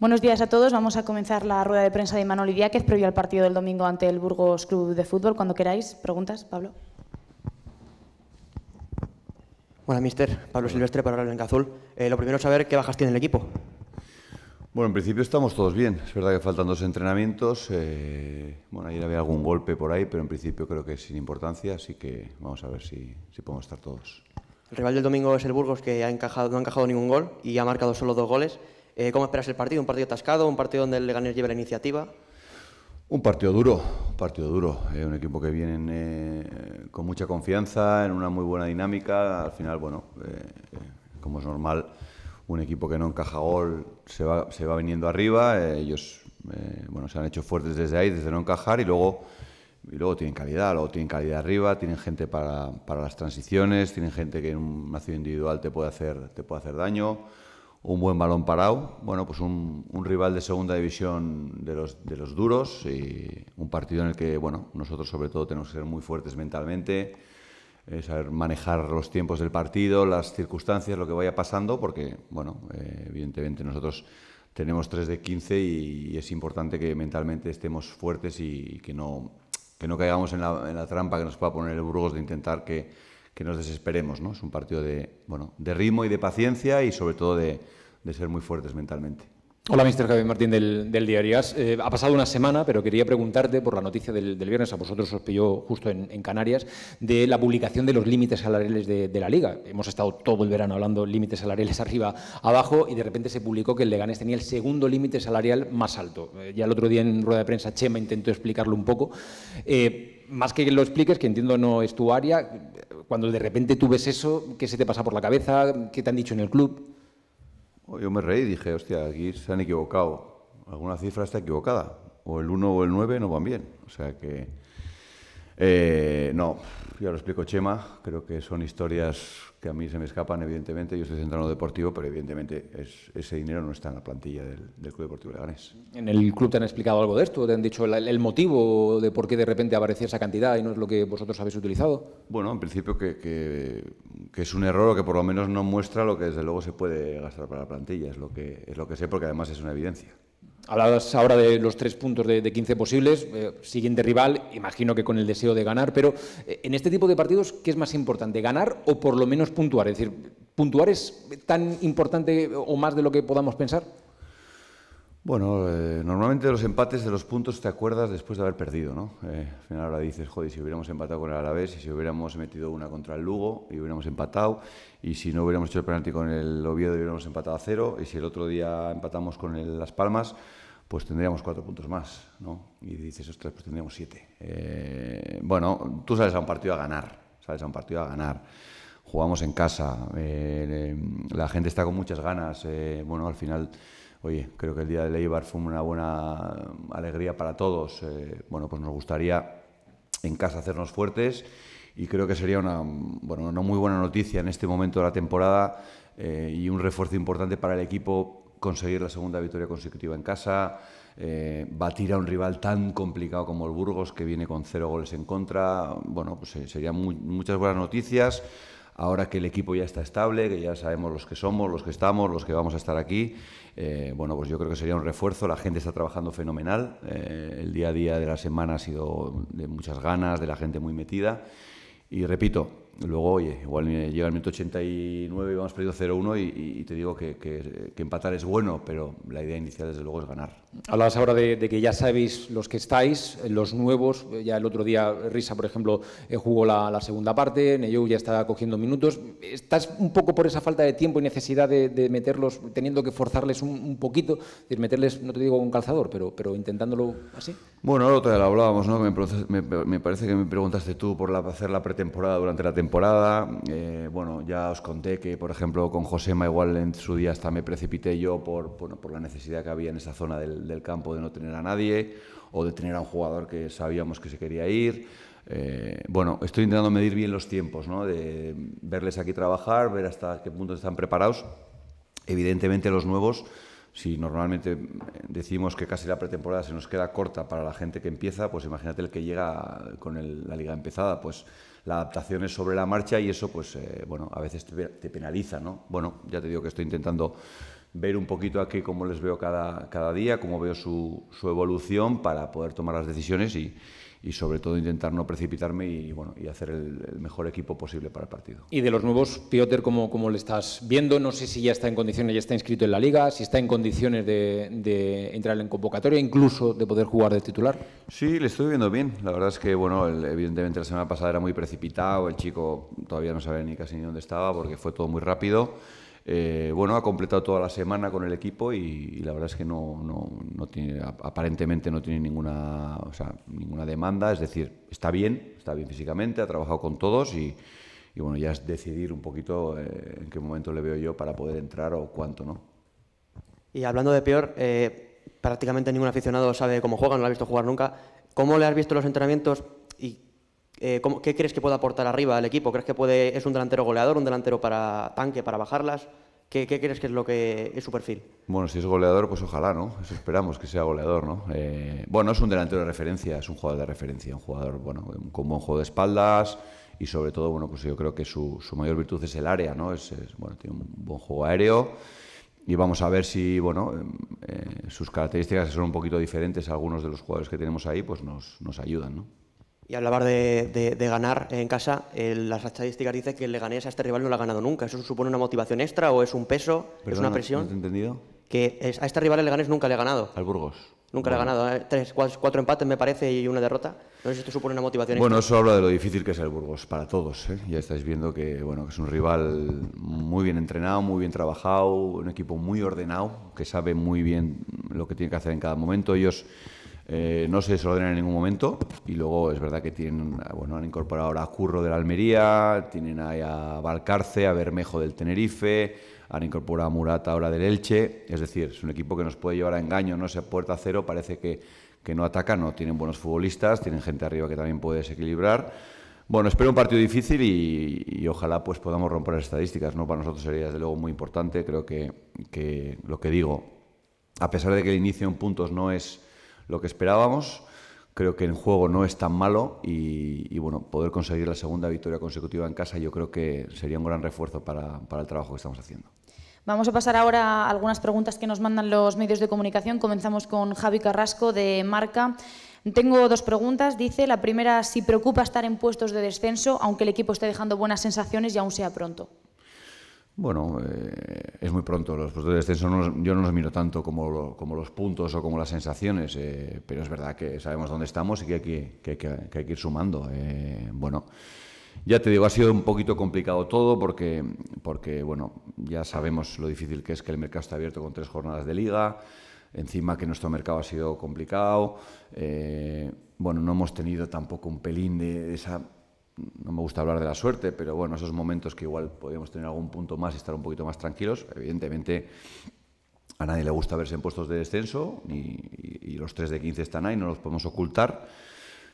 Buenos días a todos. Vamos a comenzar la rueda de prensa de que es previo al partido del domingo ante el Burgos Club de Fútbol. Cuando queráis, preguntas, Pablo. Hola, mister. Pablo Silvestre para el Azul. Eh, lo primero, saber qué bajas tiene el equipo. Bueno, en principio estamos todos bien. Es verdad que faltan dos entrenamientos. Eh, bueno, ayer había algún golpe por ahí, pero en principio creo que es sin importancia, así que vamos a ver si, podemos estar todos. El rival del domingo es el Burgos, que no ha encajado ningún gol y ha marcado solo dos goles. Eh, ¿Cómo esperas el partido? ¿Un partido atascado? ¿Un partido donde el ganador lleve la iniciativa? Un partido duro, un partido duro. un equipo que viene eh, con mucha confianza, en una muy buena dinámica. Al final, bueno, eh, como es normal, un equipo que no encaja gol se va, se va viniendo arriba. ellos bueno, se han hecho fuertes desde ahí, desde no encajar y luego y luego tienen calidad, luego tienen calidad arriba, tienen gente para, para las transiciones, tienen gente que en un ácido individual te puede hacer, te puede hacer daño un buen balón parado, bueno, pues un, rival de segunda división de los, de los duros y un partido en el que, bueno, nosotros sobre todo tenemos que ser muy fuertes mentalmente, eh, saber manejar los tiempos del partido, las circunstancias, lo que vaya pasando, porque, bueno, eh, evidentemente nosotros tenemos 3 de 15 y, es importante que mentalmente estemos fuertes y, que, no, no caigamos en la, en la, trampa que nos pueda poner el Burgos de intentar que que nos desesperemos, ¿no? Es un partido de, bueno, de ritmo y de paciencia y sobre todo de, ser muy fuertes mentalmente. Hola, mister Javier Martín del, Diario eh, ha pasado una semana, pero quería preguntarte por la noticia del, viernes, a vosotros os pilló justo en, Canarias, de la publicación de los límites salariales de, la Liga. Hemos estado todo el verano hablando límites salariales arriba, abajo, y de repente se publicó que el Leganés tenía el segundo límite salarial más alto. Eh, ya el otro día en rueda de prensa Chema intentó explicarlo un poco. Eh, más que lo expliques, que entiendo no es tu área, cuando de repente tú ves eso, ¿qué se te pasa por la cabeza? ¿Qué te han dicho en el club? Oh, yo me reí y dije, hostia, aquí se han equivocado. Alguna cifra está equivocada. O el 1 o el 9 no van bien. O sea que eh, no, ya lo explico Chema, creo que son historias que a mí se me escapan, evidentemente, yo estoy centrado en lo deportivo, pero evidentemente ese dinero no está en la plantilla del, Club Deportivo Leganés. ¿En el club te han explicado algo de esto? ¿Te han dicho el, motivo de por qué de repente aparece esa cantidad y no es lo que vosotros habéis utilizado? Bueno, en principio que, es un error o que por lo menos no muestra lo que desde luego se puede gastar para la plantilla, es lo que, es lo que sé porque además es una evidencia. Hablabas ahora de los tres puntos de, 15 posibles, eh, siguiente rival, imagino que con el deseo de ganar, pero eh, en este tipo de partidos, ¿qué es más importante, ganar o por lo menos puntuar? Es decir, ¿puntuar es tan importante o más de lo que podamos pensar? Bueno, eh, normalmente los empates de los puntos te acuerdas después de haber perdido, ¿no? Eh, al final ahora dices, joder, si hubiéramos empatado con el Alavés, si hubiéramos metido una contra el Lugo y hubiéramos empatado, y si no hubiéramos hecho el penalti con el Oviedo y hubiéramos empatado a cero, y si el otro día empatamos con el Las Palmas, pues tendríamos cuatro puntos más, ¿no? Y dices, ostras, pues tendríamos siete. Eh, bueno, tú sales a un partido a ganar, sales a un partido a ganar jugamos en casa, la gente está con muchas ganas, bueno, al final oye, creo que el día de Leibar fue una buena alegría para todos. Eh, bueno, pues nos gustaría en casa hacernos fuertes y creo que sería una, bueno, no muy buena noticia en este momento de la temporada eh, y un refuerzo importante para el equipo conseguir la segunda victoria consecutiva en casa, eh, batir a un rival tan complicado como el Burgos que viene con cero goles en contra. Bueno, pues serían muchas buenas noticias ahora que el equipo ya está estable, que ya sabemos los que somos, los que estamos, los que vamos a estar aquí, eh, bueno, pues yo creo que sería un refuerzo. La gente está trabajando fenomenal. Eh, el día a día de la semana ha sido de muchas ganas, de la gente muy metida. Y repito, luego, oye, igual llega el minuto 89 y vamos perdido 0-1 y, te digo que, empatar es bueno, pero la idea inicial desde luego es ganar. Hablabas ahora de, de, que ya sabéis los que estáis, eh, los nuevos, eh, ya el otro día Risa, por ejemplo, eh, jugó la, segunda parte, Neyou ya está cogiendo minutos, ¿estás un poco por esa falta de tiempo y necesidad de, meterlos, teniendo que forzarles un, poquito, es meterles, no te digo un calzador, pero, pero intentándolo así? Bueno, el otro día lo hablábamos, ¿no? Me, parece que me preguntaste tú por la, hacer la pretemporada durante la temporada temporada. Eh, bueno, ya os conté que, por ejemplo, con Josema igual en su día hasta me precipité yo por, la necesidad que había en esa zona del, campo de no tener a nadie o de tener a un jugador que sabíamos que se quería ir. Eh, bueno, estoy intentando medir bien los tiempos, ¿no? de verles aquí trabajar, ver hasta qué punto están preparados. Evidentemente los nuevos si normalmente decimos que casi la pretemporada se nos queda corta para la gente que empieza, pues imagínate el que llega con la liga empezada, pues la adaptación es sobre la marcha y eso, pues, eh, bueno, a veces te, te penaliza, ¿no? Bueno, ya te digo que estoy intentando ver un poquito aquí cómo les veo cada, cada día, cómo veo su, evolución para poder tomar las decisiones y, sobre todo intentar no precipitarme y, bueno, y hacer el, mejor equipo posible para el partido. Y de los nuevos, Piotr, ¿cómo, le estás viendo? No sé si ya está en condiciones, ya está inscrito en la liga, si está en condiciones de, entrar en convocatoria, incluso de poder jugar de titular. Sí, le estoy viendo bien. La verdad es que, bueno, evidentemente la semana pasada era muy precipitado, el chico todavía no sabía ni casi ni dónde estaba porque fue todo muy rápido. Eh, bueno, ha completado toda la semana con el equipo y, la verdad es que no, tiene, aparentemente no tiene ninguna, ninguna demanda, es decir, está bien, está bien físicamente, ha trabajado con todos y, bueno, ya es decidir un poquito eh, en qué momento le veo yo para poder entrar o cuánto, ¿no? Y hablando de peor, eh, prácticamente ningún aficionado sabe cómo juega, no lo ha visto jugar nunca. ¿Cómo le has visto los entrenamientos y eh, ¿Qué crees que puede aportar arriba al equipo? ¿Crees que puede, es un delantero goleador, un delantero para tanque, para bajarlas? ¿Qué, crees que es lo que es su perfil? Bueno, si es goleador, pues ojalá, ¿no? Eso esperamos que sea goleador, ¿no? Eh, bueno, es un delantero de referencia, es un jugador de referencia, un jugador, bueno, con buen juego de espaldas y sobre todo, bueno, pues yo creo que su, mayor virtud es el área, ¿no? Es, bueno, tiene un buen juego aéreo y vamos a ver si, bueno, eh, sus características son un poquito diferentes a algunos de los jugadores que tenemos ahí, pues nos ayudan, ¿no? y hablabas de, ganar en casa, las estadísticas dicen que el Leganés a este rival no lo ha ganado nunca. ¿Eso supone una motivación extra o es un peso, es una presión? ¿no entendido? Que a este rival el Leganés nunca le ha ganado. Al Burgos. Nunca le ha ganado. ¿eh? tres, cuatro, empates, me parece, y una derrota. No esto supone una motivación bueno, extra. Bueno, eso habla de lo difícil que es el Burgos para todos. ¿eh? Ya estáis viendo que bueno, que es un rival muy bien entrenado, muy bien trabajado, un equipo muy ordenado, que sabe muy bien lo que tiene que hacer en cada momento. Ellos eh, no se desordenan en ningún momento y luego es verdad que tienen, bueno, han incorporado ahora a Curro de la Almería, tienen a Valcarce, a Bermejo del Tenerife, han incorporado a Murata ahora del Elche, es decir, es un equipo que nos puede llevar a engaño, no se puerta cero, parece que, no ataca no tienen buenos futbolistas, tienen gente arriba que también puede desequilibrar. Bueno, espero un partido difícil y, ojalá pues podamos romper las estadísticas, ¿no? Para nosotros sería desde luego muy importante, creo que, que lo que digo, a pesar de que el inicio en puntos no es lo que esperábamos. Creo que el juego no es tan malo y, bueno, poder conseguir la segunda victoria consecutiva en casa yo creo que sería un gran refuerzo para, para el trabajo que estamos haciendo. Vamos a pasar ahora a algunas preguntas que nos mandan los medios de comunicación. Comenzamos con Javi Carrasco de Marca. Tengo dos preguntas. Dice, la primera, si preocupa estar en puestos de descenso, aunque el equipo esté dejando buenas sensaciones y aún sea pronto. Bueno, eh, es muy pronto. Los puestos de descenso yo no los miro tanto como, como, los puntos o como las sensaciones, eh, pero es verdad que sabemos dónde estamos y que hay que, ir sumando. Eh, bueno, ya te digo, ha sido un poquito complicado todo porque, porque, bueno, ya sabemos lo difícil que es que el mercado está abierto con tres jornadas de liga, encima que nuestro mercado ha sido complicado. bueno, no hemos tenido tampoco un pelín de esa no me gusta hablar de la suerte, pero bueno, esos momentos que igual podíamos tener algún punto más y estar un poquito más tranquilos. Evidentemente, a nadie le gusta verse en puestos de descenso y, los 3 de 15 están ahí, no los podemos ocultar.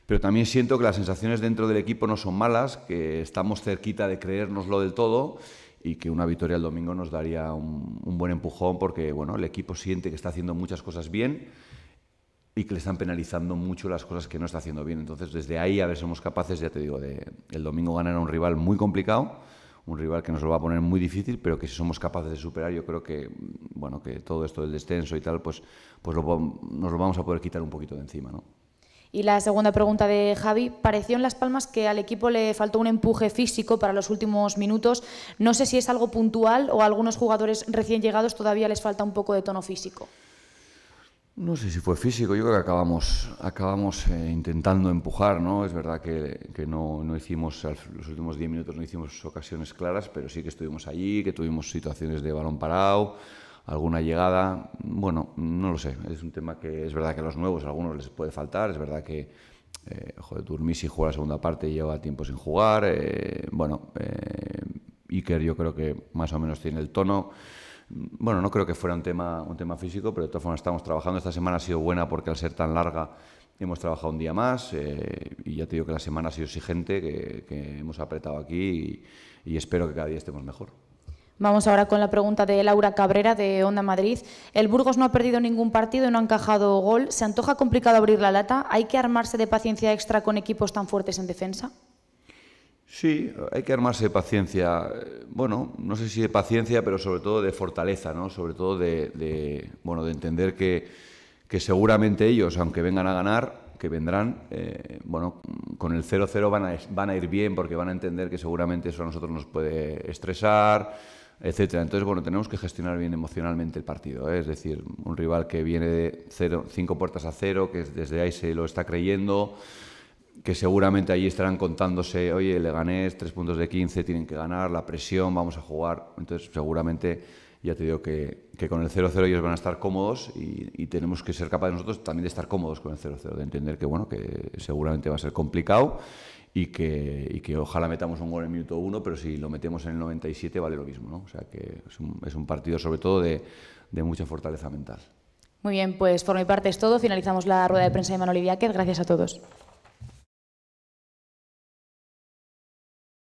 Pero también siento que las sensaciones dentro del equipo no son malas, que estamos cerquita de creérnoslo del todo y que una victoria el domingo nos daría un, un buen empujón porque bueno, el equipo siente que está haciendo muchas cosas bien y que le están penalizando mucho las cosas que no está haciendo bien. Entonces, desde ahí a ver si somos capaces, ya te digo, el domingo ganar a un rival muy complicado, un rival que nos lo va a poner muy difícil, pero que si somos capaces de superar, yo creo que bueno, que todo esto del descenso y tal, pues, pues nos lo vamos a poder quitar un poquito de encima, ¿no? Y la segunda pregunta de Javi, pareció en Las Palmas que al equipo le faltó un empuje físico para los últimos minutos. No sé si es algo puntual o a algunos jugadores recién llegados todavía les falta un poco de tono físico. No sé si fue físico, yo creo que acabamos, acabamos eh, intentando empujar, ¿no? Es verdad que, no, hicimos, los últimos 10 minutos no hicimos ocasiones claras, pero sí que estuvimos allí, que tuvimos situaciones de balón parado, alguna llegada, bueno, no lo sé, es un tema que es verdad que a los nuevos algunos les puede faltar, es verdad que, eh, joder, Turmisi juega la segunda parte y lleva tiempo sin jugar, eh, bueno, eh, Iker yo creo que más o menos tiene el tono, bueno, no creo que fuera un tema, físico, pero de todas formas estamos trabajando. Esta semana ha sido buena porque al ser tan larga hemos trabajado un día más eh, y ya te digo que la semana ha sido exigente, que, hemos apretado aquí y, espero que cada día estemos mejor. Vamos ahora con la pregunta de Laura Cabrera de Onda Madrid. El Burgos no ha perdido ningún partido y no ha encajado gol. ¿Se antoja complicado abrir la lata? ¿Hay que armarse de paciencia extra con equipos tan fuertes en defensa? Sí, hay que armarse de paciencia. Bueno, no sé si de paciencia, pero sobre todo de fortaleza, ¿no? Sobre todo de, bueno, de entender que, seguramente ellos, aunque vengan a ganar, que vendrán, eh, bueno, con el 0-0 van a, van a ir bien porque van a entender que seguramente eso a nosotros nos puede estresar, etcétera. Entonces, bueno, tenemos que gestionar bien emocionalmente el partido. ¿eh? Es decir, un rival que viene de cero, cinco puertas a cero, que desde ahí se lo está creyendo que seguramente allí estarán contándose, oye, Leganés, tres puntos de 15, tienen que ganar, la presión, vamos a jugar. Entonces, seguramente, ya te digo que, con el 0-0 ellos van a estar cómodos y, tenemos que ser capaces nosotros también de estar cómodos con el 0-0, de entender que, bueno, que seguramente va a ser complicado y que, ojalá metamos un gol en el minuto 1, pero si lo metemos en el 97 vale lo mismo, ¿no? O sea, que es un, partido sobre todo de, mucha fortaleza mental. Muy bien, pues por mi parte es todo. Finalizamos la rueda de prensa de Manolivia Gracias a todos.